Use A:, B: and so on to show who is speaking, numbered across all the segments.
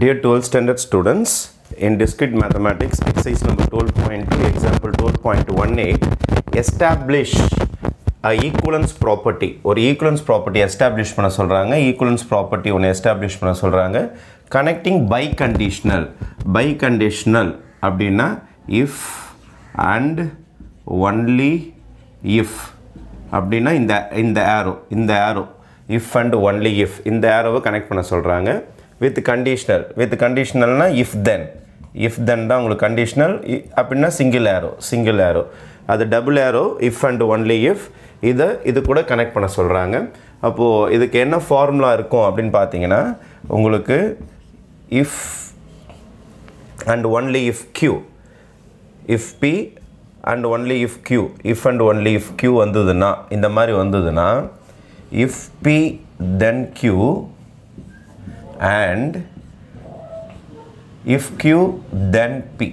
A: Dear 12th standard students, in discrete mathematics, exercise number 12.2, example 12.18, establish a equivalence property. ஒரு equivalence property establish பண்ண சொல்கிறாங்க, equivalence property ஒன்று establish பண்ண சொல்கிறாங்க, connecting biconditional, biconditional அப்படின்னா if and only if அப்படின்னா இந்த இந்த ஆரோ இந்த arrow if and only if இந்த ஆரோவை கனெக்ட் பண்ண சொல்கிறாங்க வித் கண்டிஷ்னல் வித் கண்டிஷ்னல்னால் இஃப் தென் இஃப் தென் தான் உங்களுக்கு கண்டிஷ்னல் அப்படின்னா சிங்கிள் ஏரோ சிங்கிள் ஏரோ அது double arrow if and only if இதை இது கூட கனெக்ட் பண்ண சொல்கிறாங்க அப்போது இதுக்கு என்ன ஃபார்முலா இருக்கும் அப்படின்னு பார்த்தீங்கன்னா உங்களுக்கு if and only if Q if P and only if Q if and only if Q வந்ததுன்னா இந்த மாதிரி வந்ததுன்னா if P then Q and if q then P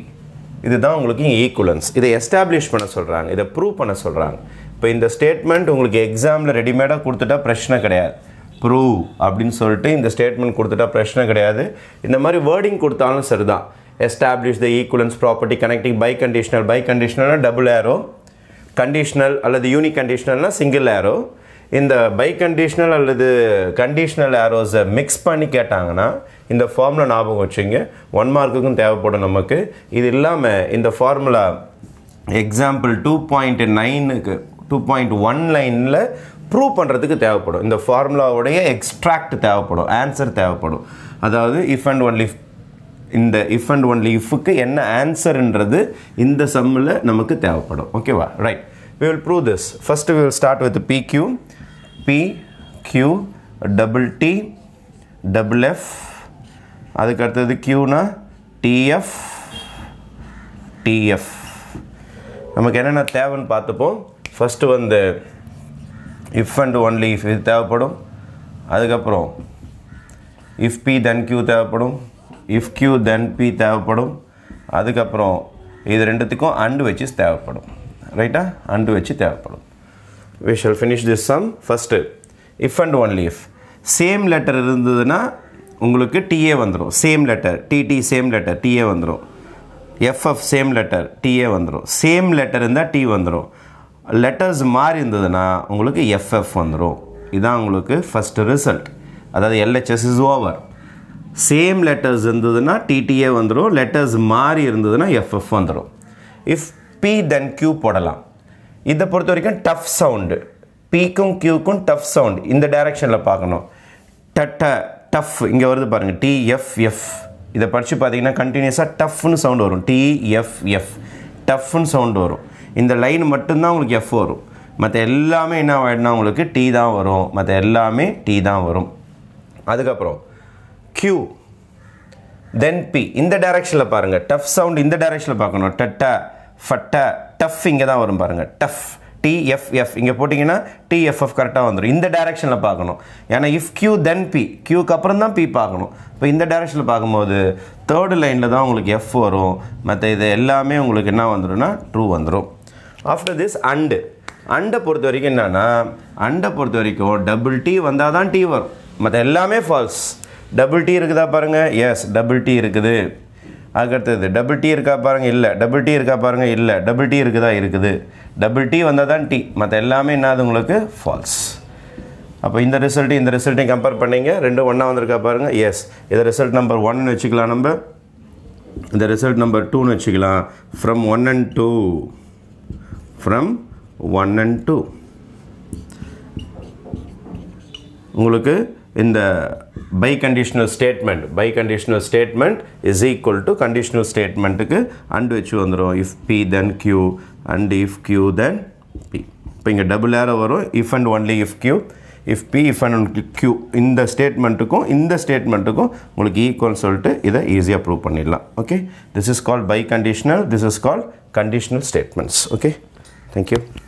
A: இதுதான் உங்களுக்கு ஈக்குவலன்ஸ் இதை எஸ்டாப்ளிஷ் பண்ண சொல்கிறாங்க இதை ப்ரூவ் பண்ண சொல்கிறாங்க இப்போ இந்த ஸ்டேட்மெண்ட் உங்களுக்கு எக்ஸாமில் ரெடிமேடாக கொடுத்துட்டா பிரச்சனை கிடையாது ப்ரூவ் அப்படின்னு சொல்லிட்டு இந்த ஸ்டேட்மெண்ட் கொடுத்துட்டா பிரச்சனை கிடையாது இந்த மாதிரி வேர்டிங் கொடுத்தாலும் சரி தான் establish the equivalence property connecting biconditional பை கண்டிஷனல்னா டபுள் ஏரோ கண்டிஷனல் அல்லது யூனிக் கண்டிஷனல்னால் சிங்கிள் ஏரோ இந்த பை கண்டிஷ்னல் அல்லது கண்டிஷ்னல் ஆரோஸை மிக்ஸ் பண்ணி கேட்டாங்கன்னா இந்த ஃபார்முலா ஞாபகம் வச்சுங்க ஒன் மார்க்குக்கும் தேவைப்படும் நமக்கு இது இல்லாமல் இந்த ஃபார்முலா எக்ஸாம்பிள் டூ பாயிண்ட் நைனுக்கு டூ பாயிண்ட் ஒன் லைனில் ப்ரூவ் பண்ணுறதுக்கு தேவைப்படும் இந்த ஃபார்முலாவுடைய எக்ஸ்ட்ராக்ட் தேவைப்படும் ஆன்சர் தேவைப்படும் அதாவது இஃப் அண்ட் ஒன்லி இந்த இஃப் அண்ட் ஒன்லி இஃப்க்கு என்ன ஆன்சர்ன்றது இந்த சம்மில் நமக்கு தேவைப்படும் ஓகேவா right We will prove this. First we will start with PQ, P, Q, double T, double F, அதுக்கு அடுத்தது Qனா TF, TF. நமக்கு என்னென்ன தேவைன்னு பார்த்துப்போம் ஃபஸ்ட்டு வந்து இஃப் அண்ட் ஒன்லி இஃப் இது தேவைப்படும் அதுக்கப்புறம் இஃப் பி தென் கியூ தேவைப்படும் இஃப் கியூ தென் பி தேவைப்படும் அதுக்கப்புறம் இது ரெண்டுத்துக்கும் அண்டு வச்சு தேவைப்படும் ரைட்டா ah? அண்டு வச்சு தேவைப்படும் we shall finish this sum first if and only if same letter இருந்ததுன்னா உங்களுக்கு டிஏ வந்துடும் same letter TT same letter TA வந்துடும் எஃப்எஃப் சேம் லெட்டர் டிஏ வந்துடும் சேம் லெட்டர் இருந்தால் டி வந்துடும் லெட்டர்ஸ் மாறி இருந்ததுன்னா உங்களுக்கு எஃப்எஃப் வந்துடும் இதுதான் உங்களுக்கு ஃபஸ்ட்டு ரிசல்ட் அதாவது LHS is over same letters இருந்ததுன்னா டிடிஏ வந்துடும் லெட்டர்ஸ் மாறி இருந்ததுன்னா எஃப்எஃப் வந்துடும் இஃப் பி தென் Q போடலாம் இதை பொறுத்த வரைக்கும் டஃப் சவுண்டு பிக்கும் கியூக்கும் டஃப் sound இந்த directionல பார்க்கணும் டட்ட டஃப் இங்கே வருது பாருங்கள் டிஎஃப்எஃப் இதை படித்து பார்த்தீங்கன்னா கண்டினியூஸாக டஃப்னு சவுண்டு வரும் டிஎஃப்எஃப் டஃப்னு சவுண்டு வரும் இந்த லைன் மட்டும்தான் உங்களுக்கு எஃப் வரும் மற்ற எல்லாமே என்ன ஆகிடும்னா உங்களுக்கு டீ தான் வரும் மற்ற எல்லாமே டீ தான் வரும் அதுக்கப்புறம் தென் பி இந்த directionல பாருங்கள் டஃப் sound இந்த directionல பார்க்கணும் டட்ட ஃபட்ட டஃப் இங்கே தான் வரும் பாருங்கள் டஃப் டிஎஃப்எஃப் இங்கே போட்டிங்கன்னா டிஎஃப்எஃப் கரெக்டாக வந்துடும் இந்த டேரக்ஷனில் பார்க்கணும் ஏன்னா இஃப் கியூ தென் பி கியூக்கு அப்புறம் தான் பி பார்க்கணும் இப்போ இந்த டேரக்ஷனில் பார்க்கும்போது தேர்டு லைனில் தான் உங்களுக்கு எஃப் வரும் மற்ற இது எல்லாமே உங்களுக்கு என்ன வந்துடும்னா ட்ரூ வந்துடும் ஆஃப்டர் திஸ் அண்டு அண்டை பொறுத்த வரைக்கும் என்னென்னா அண்டை பொறுத்த வரைக்கும் டபுள் டி வந்தால் தான் டி வரும் மற்ற எல்லாமே ஃபால்ஸ் டபுள் டி இருக்குதா பாருங்கள் எஸ் டபுள் டி இருக்குது அதுக்கடுத்தது டபுள் டி இருக்கா பாருங்கள் இல்லை டபுள் டீ இருக்கா பாருங்கள் இல்லை டபுள் டீ இருக்குதா இருக்குது டபுள் டி வந்தால் தான் டி மற்ற எல்லாமே என்னது உங்களுக்கு ஃபால்ஸ் அப்போ இந்த ரிசல்ட்டையும் இந்த ரிசல்ட்டையும் கம்பேர் பண்ணிங்க ரெண்டும் ஒன்றா வந்திருக்கா பாருங்கள் எஸ் இதை ரிசல்ட் நம்பர் ஒன்னு வச்சுக்கலாம் நம்ம இந்த ரிசல்ட் நம்பர் டூன்னு வச்சுக்கலாம் from one and two from one and two உங்களுக்கு in the biconditional statement biconditional statement is equal to conditional statement and வச்சு வந்துடும் if p then q and if q then p இப்போ இங்கே double arrow வரும் and only if Q if P if and and q இந்த ஸ்டேட்மெண்ட்டுக்கும் இந்த ஸ்டேட்மெண்ட்டுக்கும் உங்களுக்கு ஈக்குவல்னு சொல்லிட்டு இதை ஈஸியாக ப்ரூவ் பண்ணிடலாம் okay this is called biconditional this is called conditional statements okay thank you